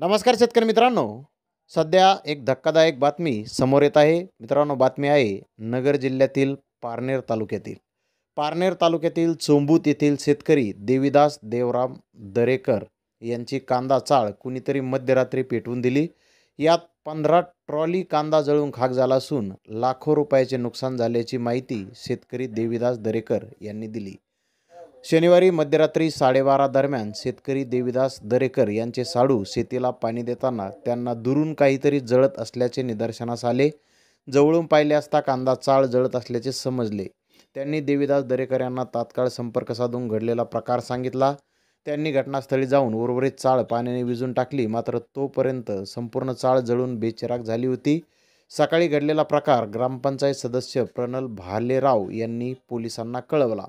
नमस्कार शेतकरी मित्रांनो सध्या एक धक्कादायक बातमी समोर येत आहे मित्रांनो बातमी आहे नगर जिल्ह्यातील पारनेर तालुक्यातील पारनेर तालुक्यातील चोंबूत येथील शेतकरी देवीदास देवराम दरेकर यांची कांदा चाळ कुणीतरी मध्यरात्री पेटवून दिली यात पंधरा ट्रॉली कांदा जळून खाक झाला असून लाखो रुपयाचे नुकसान झाल्याची माहिती शेतकरी देवीदास दरेकर यांनी दिली शनिवारी मध्यरात्री साडेबारा दरम्यान शेतकरी देविदास दरेकर यांचे साडू शेतीला पाणी देताना त्यांना दुरून काहीतरी जळत असल्याचे निदर्शनास आले जवळून पाहिले असता कांदा चाळ जळत असल्याचे समजले त्यांनी देविदास दरेकर यांना तात्काळ संपर्क साधून घडलेला प्रकार सांगितला त्यांनी घटनास्थळी जाऊन उर्वरित चाळ पाण्याने विजून टाकली मात्र तोपर्यंत संपूर्ण चाळ जळून बेचिराग झाली होती सकाळी घडलेला प्रकार ग्रामपंचायत सदस्य प्रणल भालेराव यांनी पोलिसांना कळवला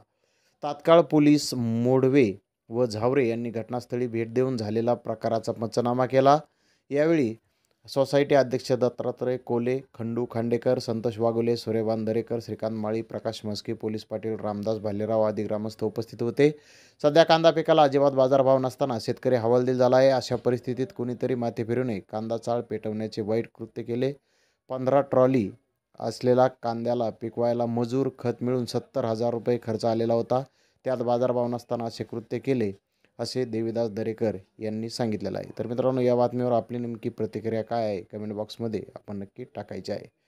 तात्काळ पोलीस मोडवे व झावरे यांनी घटनास्थळी भेट देऊन झालेला प्रकाराचा पंचनामा केला यावेळी सोसायटी अध्यक्ष दत्तात्रय कोले खंडू खांडेकर संतोष वाघोले सूर्यबान दरेकर श्रीकांत माळी प्रकाश म्हस्के पोलीस पाटील रामदास भालेराव आदी ग्रामस्थ उपस्थित होते सध्या कांदा पिकाला अजिबात बाजारभाव नसताना शेतकरी हवालदिल झाला आहे अशा परिस्थितीत कुणीतरी माथे फिरू नये कांदा चाळ पेटवण्याचे वाईट कृत्य केले पंधरा ट्रॉली असलेला कांद्याला पिकवायला मजूर खत मिळून सत्तर हजार रुपये खर्च आलेला होता त्यात बाजारभाव नसताना असे कृत्य केले असे देवीदास दरेकर यांनी सांगितलेलं आहे तर मित्रांनो या बातमीवर आपली नेमकी प्रतिक्रिया काय आहे कमेंट बॉक्समध्ये आपण नक्की टाकायची आहे